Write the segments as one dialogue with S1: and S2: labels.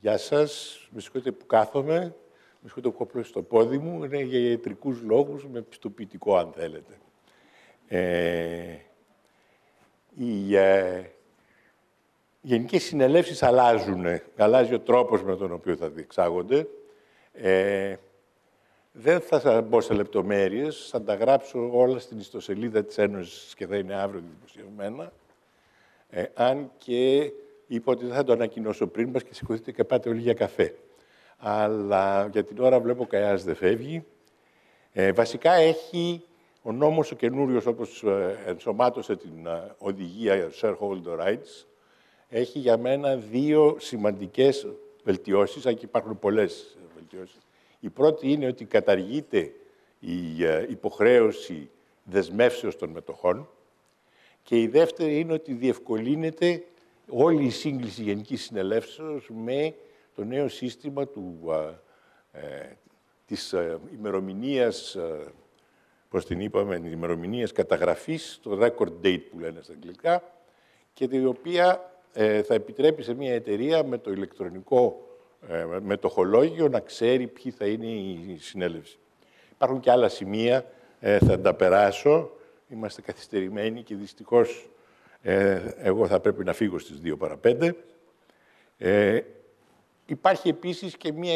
S1: Γεια σας. Με συγχωρείτε που κάθομαι. Με συγχωρείτε που έχω στο πόδι μου. Είναι για ιατρικούς λόγους, με πιστοποιητικό αν θέλετε. Ε, ε οι ε, γενικές συνελεύσεις αλλάζουν. Αλλάζει ο τρόπος με τον οποίο θα διεξάγονται. Ε, δεν θα μπω σε λεπτομέρειες, θα τα γράψω όλα στην ιστοσελίδα της Ένωσης και θα είναι αύριο δημοσιευμένα. Ε, αν και Είπα ότι θα το ανακοινώσω πριν μα και σηκωθείτε και πάτε όλοι για καφέ. Αλλά για την ώρα βλέπω κανένας δεν φεύγει. Ε, βασικά έχει ο νόμος ο καινούριος, όπως ε, ενσωμάτωσε την ε, οδηγία shareholder rights έχει για μένα δύο σημαντικές βελτιώσεις, αν και υπάρχουν πολλές βελτιώσεις. Η πρώτη είναι ότι καταργείται η υποχρέωση δεσμεύσεως των μετοχών και η δεύτερη είναι ότι διευκολύνεται όλη η σύγκληση γενικής Συνελεύσεως με το νέο σύστημα του, ε, της ε, ημερομηνίας, ε, πώς την είπαμε, καταγραφής, το record date που λένε στα αγγλικά, και την οποία ε, θα επιτρέπει σε μια εταιρεία με το ηλεκτρονικό με το χολόγιο να ξέρει ποιοι θα είναι η συνέλευση. Υπάρχουν και άλλα σημεία, θα τα περάσω. Είμαστε καθυστερημένοι και δυστυχώς ε, εγώ θα πρέπει να φύγω στις 2 παρα 5. Ε, υπάρχει επίσης και μία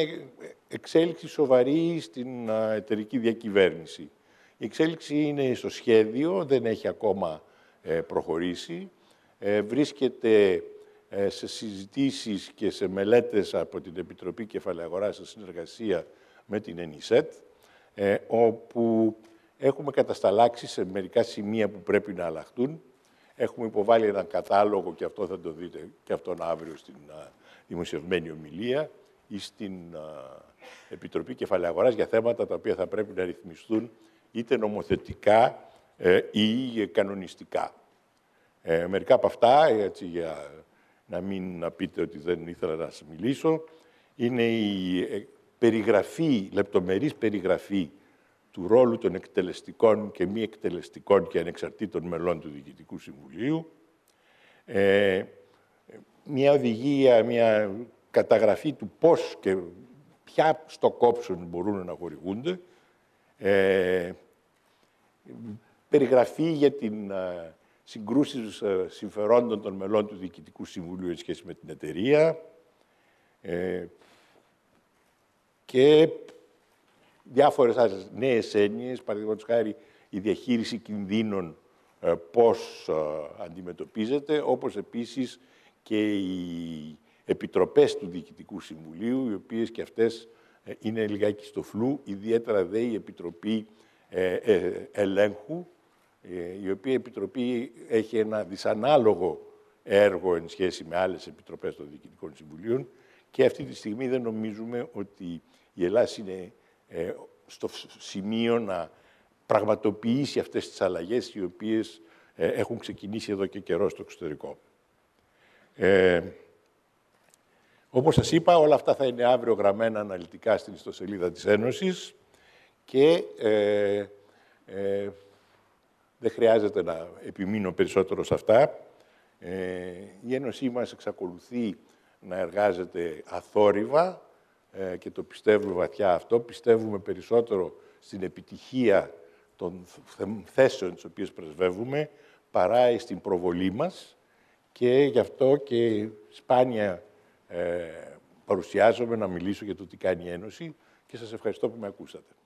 S1: εξέλιξη σοβαρή στην εταιρική διακυβέρνηση. Η εξέλιξη είναι στο σχέδιο, δεν έχει ακόμα ε, προχωρήσει. Ε, βρίσκεται ε, σε συζητήσεις και σε μελέτες από την Επιτροπή Κεφαλαίου Αγοράς σε συνεργασία με την ΕΝΙΣΕΤ, όπου έχουμε κατασταλάξει σε μερικά σημεία που πρέπει να αλλάχτούν. Έχουμε υποβάλει έναν κατάλογο και αυτό θα το δείτε και αυτόν αύριο στην α, δημοσιευμένη ομιλία ή στην Επιτροπή Κεφαλαίου Αγοράς για θέματα τα οποία θα πρέπει να ρυθμιστούν είτε νομοθετικά ε, ή κανονιστικά. Ε, μερικά από αυτά, έτσι για να μην να πείτε ότι δεν ήθελα να σας μιλήσω, είναι η ε, περιγραφή, λεπτομερής περιγραφή του ρόλου των εκτελεστικών και μη εκτελεστικών και ανεξαρτήτων μελών του Διοικητικού Συμβουλίου, ε, μια οδηγία, μια καταγραφή του πώς και ποια κόψον μπορούν να χορηγούνται, ε, περιγραφή για την α, ε, ε, συμφερόντων των μελών του Διοικητικού Συμβουλίου σε σχέση με την εταιρεία ε, και διάφορες άλλες νέες έννοιες, παραδείγματος χάρη η διαχείριση κινδύνων ε, πώς ε, αντιμετωπίζεται, όπως επίσης και οι επιτροπές του Διοικητικού Συμβουλίου, οι οποίες και αυτές ε, είναι λιγάκι στο φλού, ιδιαίτερα δε η Επιτροπή Ελέγχου, η οποία Επιτροπή έχει ένα δυσανάλογο έργο εν σχέση με άλλες επιτροπές των Διοικητικών Συμβουλίων και αυτή τη στιγμή δεν νομίζουμε ότι η Ελλάδα είναι ε, στο σημείο να πραγματοποιήσει αυτές τις αλλαγές οι οποίες ε, έχουν ξεκινήσει εδώ και καιρό στο εξωτερικό. Ε, όπως σας είπα, όλα αυτά θα είναι αύριο γραμμένα αναλυτικά στην ιστοσελίδα της Ένωσης και ε, ε δεν χρειάζεται να επιμείνω περισσότερο σε αυτά. Ε, η Ένωσή μας εξακολουθεί να εργάζεται αθόρυβα ε, και το πιστεύουμε βαθιά αυτό. Πιστεύουμε περισσότερο στην επιτυχία των θέσεων τις οποίες πρεσβεύουμε, παρά στην προβολή μας και γι' αυτό και σπάνια ε, παρουσιάζομαι να μιλήσω για το τι κάνει η Ένωση και σας ευχαριστώ που με ακούσατε.